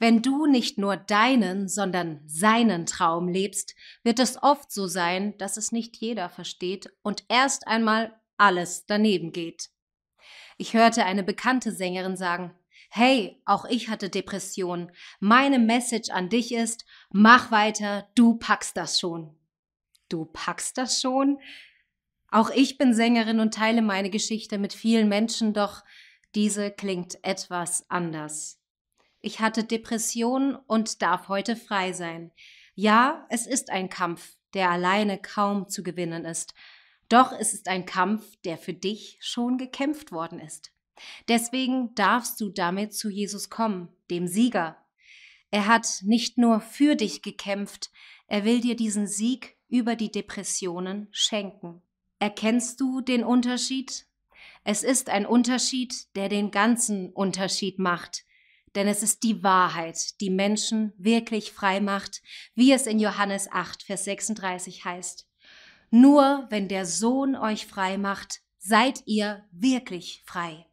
Wenn du nicht nur deinen, sondern seinen Traum lebst, wird es oft so sein, dass es nicht jeder versteht und erst einmal alles daneben geht. Ich hörte eine bekannte Sängerin sagen, Hey, auch ich hatte Depressionen. Meine Message an dich ist, mach weiter, du packst das schon. Du packst das schon? Auch ich bin Sängerin und teile meine Geschichte mit vielen Menschen, doch diese klingt etwas anders. Ich hatte Depressionen und darf heute frei sein. Ja, es ist ein Kampf, der alleine kaum zu gewinnen ist. Doch es ist ein Kampf, der für dich schon gekämpft worden ist. Deswegen darfst du damit zu Jesus kommen, dem Sieger. Er hat nicht nur für dich gekämpft, er will dir diesen Sieg über die Depressionen schenken. Erkennst du den Unterschied? Es ist ein Unterschied, der den ganzen Unterschied macht denn es ist die Wahrheit, die Menschen wirklich frei macht, wie es in Johannes 8, Vers 36 heißt. Nur wenn der Sohn euch frei macht, seid ihr wirklich frei.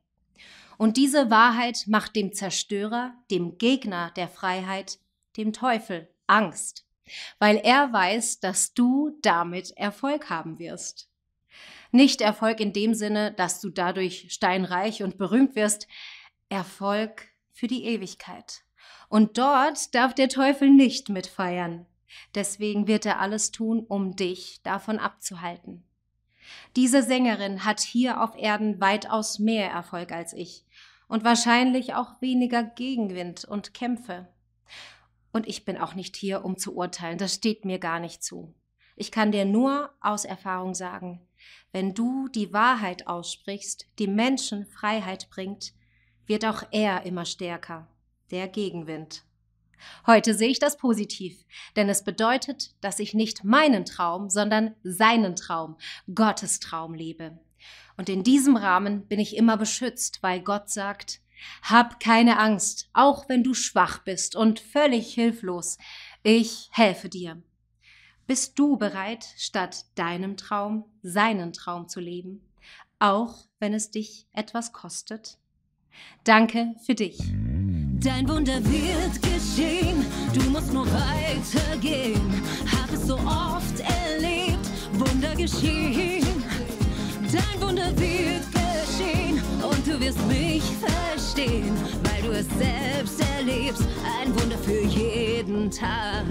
Und diese Wahrheit macht dem Zerstörer, dem Gegner der Freiheit, dem Teufel Angst, weil er weiß, dass du damit Erfolg haben wirst. Nicht Erfolg in dem Sinne, dass du dadurch steinreich und berühmt wirst, Erfolg für die Ewigkeit. Und dort darf der Teufel nicht mitfeiern. Deswegen wird er alles tun, um dich davon abzuhalten. Diese Sängerin hat hier auf Erden weitaus mehr Erfolg als ich und wahrscheinlich auch weniger Gegenwind und Kämpfe. Und ich bin auch nicht hier, um zu urteilen, das steht mir gar nicht zu. Ich kann dir nur aus Erfahrung sagen, wenn du die Wahrheit aussprichst, die Menschen Freiheit bringt, wird auch er immer stärker, der Gegenwind. Heute sehe ich das positiv, denn es bedeutet, dass ich nicht meinen Traum, sondern seinen Traum, Gottes Traum lebe. Und in diesem Rahmen bin ich immer beschützt, weil Gott sagt, hab keine Angst, auch wenn du schwach bist und völlig hilflos. Ich helfe dir. Bist du bereit, statt deinem Traum seinen Traum zu leben, auch wenn es dich etwas kostet? Danke für dich. Dein Wunder wird geschehen, du musst nur weitergehen. Hab es so oft erlebt, Wunder geschehen. Dein Wunder wird geschehen und du wirst mich verstehen, weil du es selbst erlebst. Ein Wunder für jeden Tag.